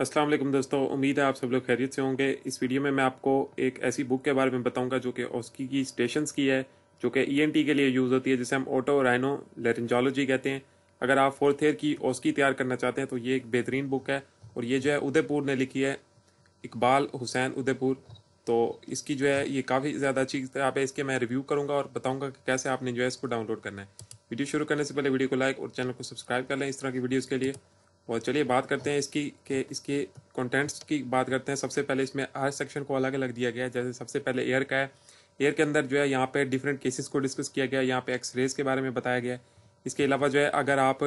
अस्सलाम वालेकुम दोस्तों उम्मीद है आप सब लोग खैरियत से होंगे इस वीडियो में मैं आपको एक ऐसी बुक के बारे में बताऊंगा जो कि ओस्की की स्टेशंस की है जो कि ईएनटी e के लिए यूज़ होती है जिसे हम ऑटो राइनो लेरेंजोलॉजी कहते हैं अगर आप फोर्थ ईयर की ओस्की तैयार करना चाहते हैं तो ये एक बेहतरीन बुक है और ये जो है उदयपुर ने लिखी है इकबाल हुसैन उदयपुर तो इसकी जो है ये काफ़ी ज़्यादा अच्छी किताब है इसके मैं रिव्यू करूँगा और बताऊँगा कि कैसे आपने जो है इसको डाउनलोड करना है वीडियो शुरू करने से पहले वीडियो को लाइक और चैनल को सब्सक्राइब कर लें इस तरह की वीडियोज़ के लिए और चलिए बात करते हैं इसकी के इसके कंटेंट्स की बात करते हैं सबसे पहले इसमें हर सेक्शन को अलग अलग दिया गया है जैसे सबसे पहले एयर का है एयर के अंदर जो है यहाँ पे डिफरेंट केसेस को डिस्कस किया गया है यहाँ पे एक्सरेज के बारे में बताया गया है इसके अलावा जो है अगर आप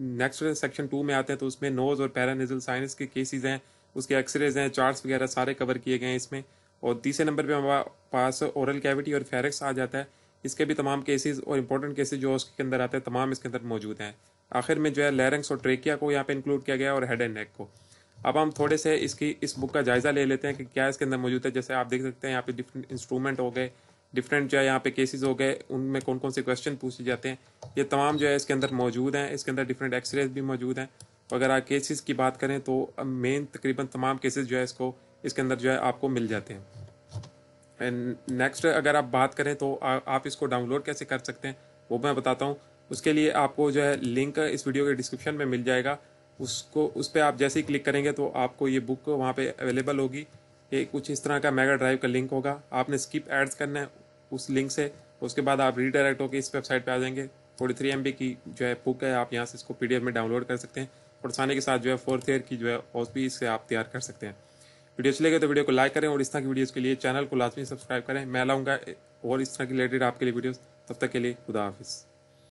नेक्स्ट सेक्शन टू में आते हैं तो उसमें नोज़ और पैरानिजल साइनस के केसेज हैं उसके एक्सरेज हैं चार्ट्स वगैरह सारे कवर किए गए हैं इसमें और तीसरे नंबर पर हमारे पास औरल कैविटी और फेरिक्स आ जाता है इसके भी तमाम केसेज और इंपॉर्टेंट केसेज जो उसके अंदर आते हैं तमाम इसके अंदर मौजूद हैं आखिर में जो है लैरेंक्स और ट्रेकिया को यहाँ पे इंक्लूड किया गया और हेड एंड नेक को अब हम थोड़े से इसकी इस बुक का जायज़ा ले लेते हैं कि क्या इसके अंदर मौजूद है जैसे आप देख सकते हैं यहाँ पे डिफरेंट इंस्ट्रूमेंट हो गए डिफरेंट जो है यहाँ पे केसेस हो गए उनमें कौन कौन से क्वेश्चन पूछे जाते हैं ये तमाम जो है इसके अंदर मौजूद हैं इसके अंदर डिफरेंट एक्सरेज भी मौजूद हैं अगर आप केसेस की बात करें तो मेन तकरीबन तमाम केसेस जो है इसको इसके अंदर जो है आपको मिल जाते हैं एंड नेक्स्ट अगर आप बात करें तो आ, आप इसको डाउनलोड कैसे कर सकते हैं वो मैं बताता हूँ उसके लिए आपको जो है लिंक इस वीडियो के डिस्क्रिप्शन में मिल जाएगा उसको उस पर आप जैसे ही क्लिक करेंगे तो आपको ये बुक वहाँ पे अवेलेबल होगी ये कुछ इस तरह का मेगा ड्राइव का लिंक होगा आपने स्किप एड्स करना है उस लिंक से उसके बाद आप रीडायरेक्ट होकर इस वेबसाइट पर आ जाएंगे फोर्टी थ्री एम की जो है बुक है आप यहाँ से इसको पी में डाउनलोड कर सकते हैं और साने के साथ जो है फोर्थ ईयर की जो है और भी इससे आप तैयार कर सकते हैं वीडियो चले गए तो वीडियो को लाइक करें और इस तरह की वीडियोज़ के लिए चैनल को लाजमी सब्सक्राइब करें मैं लाऊंगा और इस तरह की रिलेटेड आपके लिए वीडियोज़ तब तक के लिए खुदा हाफिज़